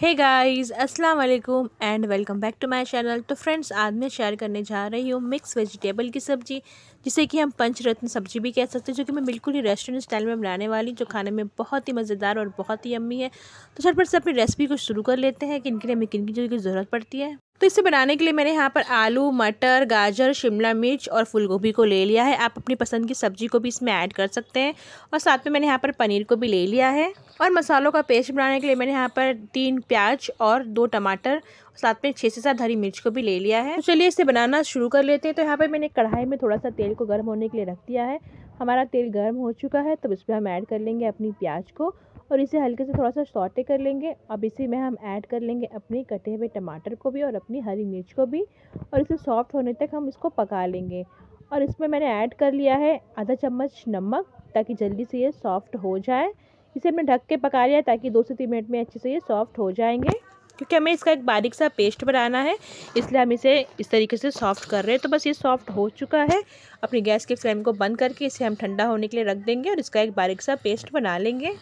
हे guys अस्सलाम वालेकुम and welcome back to my channel तो फ्रेंड्स आज मैं शेयर करने जा रही हूँ मिक्स वेजिटेबल की सब्ज़ी जिसे कि हम पंचरत्न सब्ज़ी भी कह सकते हैं जो कि मैं बिल्कुल ही रेस्टोरेंट स्टाइल में बनाने वाली जो खाने में बहुत ही मज़ेदार और बहुत ही अम्मी है तो सर पर से अपनी रेसिपी को शुरू कर लेते हैं कि इनके लिए हमें किन की चीज़ों की ज़रूरत पड़ती है तो इसे बनाने के लिए मैंने यहाँ पर आलू मटर गाजर शिमला मिर्च और फूलगोभी को ले लिया है आप अपनी पसंद की सब्जी को भी इसमें ऐड कर सकते हैं और साथ में मैंने यहाँ पर पनीर को भी ले लिया है और मसालों का पेस्ट बनाने के लिए मैंने यहाँ पर तीन प्याज और दो टमाटर साथ में छः से सात हरी मिर्च को भी ले लिया है तो चलिए इसे बनाना शुरू कर लेते हैं तो यहाँ पर मैंने कढ़ाई में थोड़ा सा तेल को गर्म होने के लिए रख दिया है हमारा तेल गर्म हो चुका है तब इसमें हम ऐड कर लेंगे अपनी प्याज को और इसे हल्के से थोड़ा सा सॉटे कर लेंगे अब इसी में हम ऐड कर लेंगे अपने कटे हुए टमाटर को भी और अपनी हरी मिर्च को भी और इसे सॉफ्ट होने तक हम इसको पका लेंगे और इसमें मैंने ऐड कर लिया है आधा चम्मच नमक ताकि जल्दी से ये सॉफ्ट हो जाए इसे हमने ढक के पका लिया ताकि दो से तीन मिनट में अच्छे से ये सॉफ्ट हो जाएंगे क्योंकि हमें इसका एक बारीक सा पेस्ट बनाना है इसलिए हम इसे इस तरीके से सॉफ्ट कर रहे हैं तो बस ये सॉफ्ट हो चुका है अपनी गैस के फ्लेम को बंद करके इसे हम ठंडा होने के लिए रख देंगे और इसका एक बारीक सा पेस्ट बना लेंगे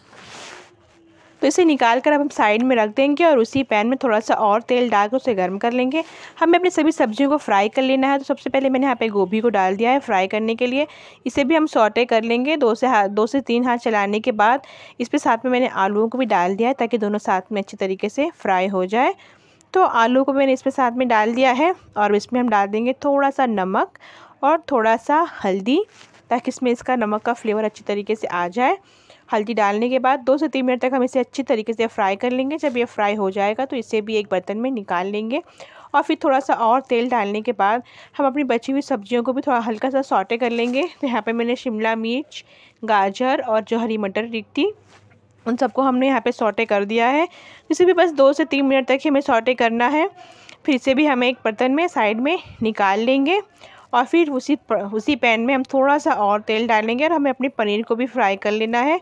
तो इसे निकाल कर अब हम साइड में रख देंगे और उसी पैन में थोड़ा सा और तेल डालकर उसे गर्म कर लेंगे हमें अपनी सभी सब्जियों को फ्राई कर लेना है तो सबसे पहले मैंने यहाँ पे गोभी को डाल दिया है फ्राई करने के लिए इसे भी हम सौटे कर लेंगे दो से हाथ दो से तीन हाथ चलाने के बाद इस पर साथ में मैंने आलुओं को भी डाल दिया है ताकि दोनों साथ में अच्छे तरीके से फ्राई हो जाए तो आलू को मैंने इसमें साथ में डाल दिया है और इसमें हम डाल देंगे थोड़ा सा नमक और थोड़ा सा हल्दी ताकि इसमें इसका नमक का फ्लेवर अच्छी तरीके से आ जाए हल्दी डालने के बाद दो से तीन मिनट तक हम इसे अच्छी तरीके से फ्राई कर लेंगे जब ये फ्राई हो जाएगा तो इसे भी एक बर्तन में निकाल लेंगे और फिर थोड़ा सा और तेल डालने के बाद हम अपनी बची हुई सब्जियों को भी थोड़ा हल्का सा सॉटे कर लेंगे तो यहाँ पर मैंने शिमला मिर्च गाजर और जो हरी मटर रिक थी उन सबको हमने यहाँ पर सॉटे कर दिया है इसे भी बस दो से तीन मिनट तक हमें सॉटे करना है फिर इसे भी हमें एक बर्तन में साइड में निकाल लेंगे और फिर उसी उसी पैन में हम थोड़ा सा और तेल डालेंगे और हमें अपने पनीर को भी फ्राई कर लेना है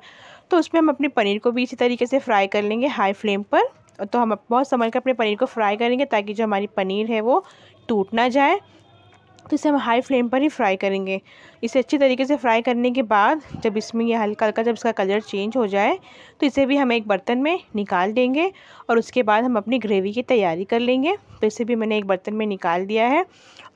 तो उसमें हम अपने पनीर को भी इसी तरीके से फ्राई कर लेंगे हाई फ्लेम पर तो हम बहुत संभल कर अपने पनीर को फ्राई करेंगे ताकि जो हमारी पनीर है वो टूट ना जाए तो इसे हम हाई फ्लेम पर ही फ्राई करेंगे इसे अच्छी तरीके से फ्राई करने के बाद जब इसमें यह हल्का हल्का जब इसका कलर चेंज हो जाए तो इसे भी हम एक बर्तन में निकाल देंगे और उसके बाद हम अपनी ग्रेवी की तैयारी कर लेंगे तो इसे भी मैंने एक बर्तन में निकाल दिया है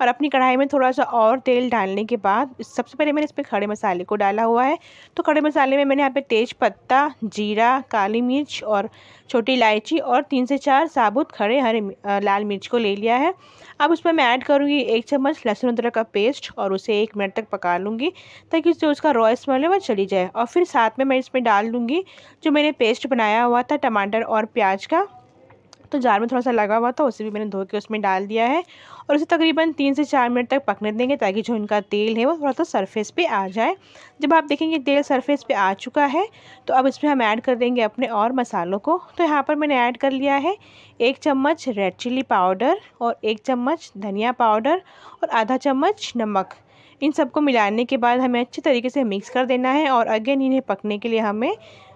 और अपनी कढ़ाई में थोड़ा सा और तेल डालने के बाद सबसे पहले मैंने इसमें खड़े मसाले को डाला हुआ है तो खड़े मसाले में मैंने यहाँ पर तेज पत्ता जीरा काली मिर्च और छोटी इलायची और तीन से चार साबुत खड़े हरे लाल मिर्च को ले लिया है अब उसमें मैं ऐड करूँगी एक चम्मच लहसुन अदरक का पेस्ट और उसे एक मिनट तक पका लूँगी ताकि जो उसका रॉ स्मेल है वह चली जाए और फिर साथ में मैं इसमें डाल दूँगी जो मैंने पेस्ट बनाया हुआ था टमाटर और प्याज का तो जार में थोड़ा सा लगा हुआ था उसे भी मैंने धो के उसमें डाल दिया है और उसे तकरीबन तीन से चार मिनट तक पकने देंगे ताकि जो इनका तेल है वो थोड़ा सा सरफेस पे आ जाए जब आप देखेंगे तेल सरफेस पे आ चुका है तो अब इसमें हम ऐड कर देंगे अपने और मसालों को तो यहाँ पर मैंने ऐड कर लिया है एक चम्मच रेड चिली पाउडर और एक चम्मच धनिया पाउडर और आधा चम्मच नमक इन सबको मिलाने के बाद हमें अच्छे तरीके से मिक्स कर देना है और अगेन इन्हें पकने के लिए हमें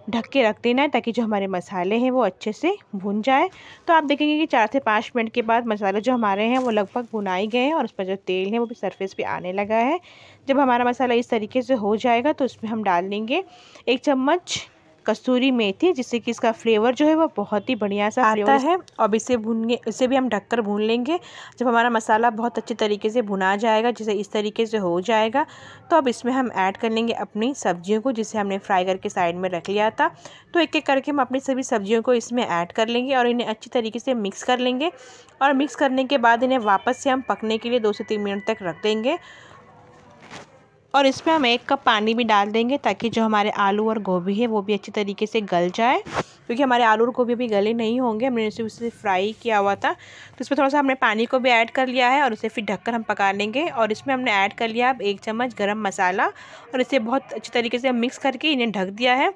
ढक के रख देना है ताकि जो हमारे मसाले हैं वो अच्छे से भुन जाए तो आप देखेंगे कि चार से पाँच मिनट के बाद मसाले जो हमारे हैं वो लगभग भुनाए गए हैं और उस पर जो तेल है वो भी सरफेस पे आने लगा है जब हमारा मसाला इस तरीके से हो जाएगा तो उसमें हम डाल देंगे एक चम्मच कसूरी मेथी जिससे कि इसका फ्लेवर जो है वो बहुत ही बढ़िया सा आता है अब इसे भूनेंगे इसे भी हम ढककर भून लेंगे जब हमारा मसाला बहुत अच्छे तरीके से भुना जाएगा जिसे इस तरीके से हो जाएगा तो अब इसमें हम ऐड कर लेंगे अपनी सब्जियों को जिसे हमने फ्राई करके साइड में रख लिया था तो एक एक करके हम अपनी सभी सब्जियों को इसमें ऐड कर लेंगे और इन्हें अच्छी तरीके से मिक्स कर लेंगे और मिक्स करने के बाद इन्हें वापस से हम पकने के लिए दो से तीन मिनट तक रख देंगे और इसमें हम एक कप पानी भी डाल देंगे ताकि जो हमारे आलू और गोभी है वो भी अच्छी तरीके से गल जाए क्योंकि हमारे आलू और गोभी अभी गले नहीं होंगे हमने उसे उसे फ्राई किया हुआ था तो इसमें थोड़ा सा हमने पानी को भी ऐड कर लिया है और उसे फिर ढककर हम पका लेंगे और इसमें हमने ऐड कर लिया अब एक चम्मच गर्म मसाला और इसे बहुत अच्छी तरीके से मिक्स करके इन्हें ढक दिया है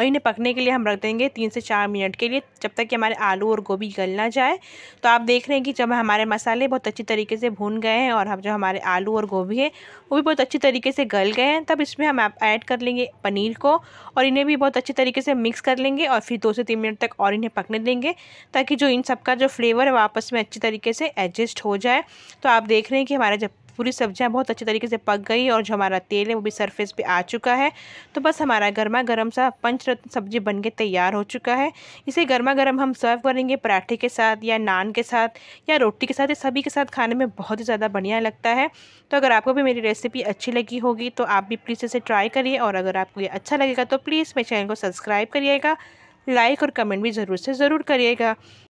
और इन्हें पकने के लिए हम रख देंगे तीन से चार मिनट के लिए जब तक कि हमारे आलू और गोभी गल ना जाए तो आप देख रहे हैं कि जब हमारे मसाले बहुत अच्छी तरीके से भून गए हैं और हम जो हमारे आलू और गोभी है वो भी बहुत अच्छी तरीके से गल गए हैं तब इसमें हम ऐड कर लेंगे पनीर को और इन्हें भी बहुत अच्छी तरीके से मिक्स कर लेंगे और फिर दो से तीन मिनट तक और इन्हें पकने देंगे ताकि जो इन सब जो फ्लेवर है वो आपस में अच्छी तरीके से एडजस्ट हो जाए तो आप देख रहे हैं कि हमारा जब पूरी सब्जियाँ बहुत अच्छे तरीके से पक गई और जो हमारा तेल है वो भी सरफेस पे आ चुका है तो बस हमारा गर्मा गर्म सा पंचरत्न सब्जी बन के तैयार हो चुका है इसे गर्मा गर्म हम सर्व करेंगे पराठे के साथ या नान के साथ या रोटी के साथ या सभी के साथ खाने में बहुत ही ज़्यादा बढ़िया लगता है तो अगर आपको भी मेरी रेसिपी अच्छी लगी होगी तो आप भी प्लीज़ इसे ट्राई करिए और अगर आपको ये अच्छा लगेगा तो प्लीज़ मेरे चैनल को सब्सक्राइब करिएगा लाइक और कमेंट भी ज़रूर से ज़रूर करिएगा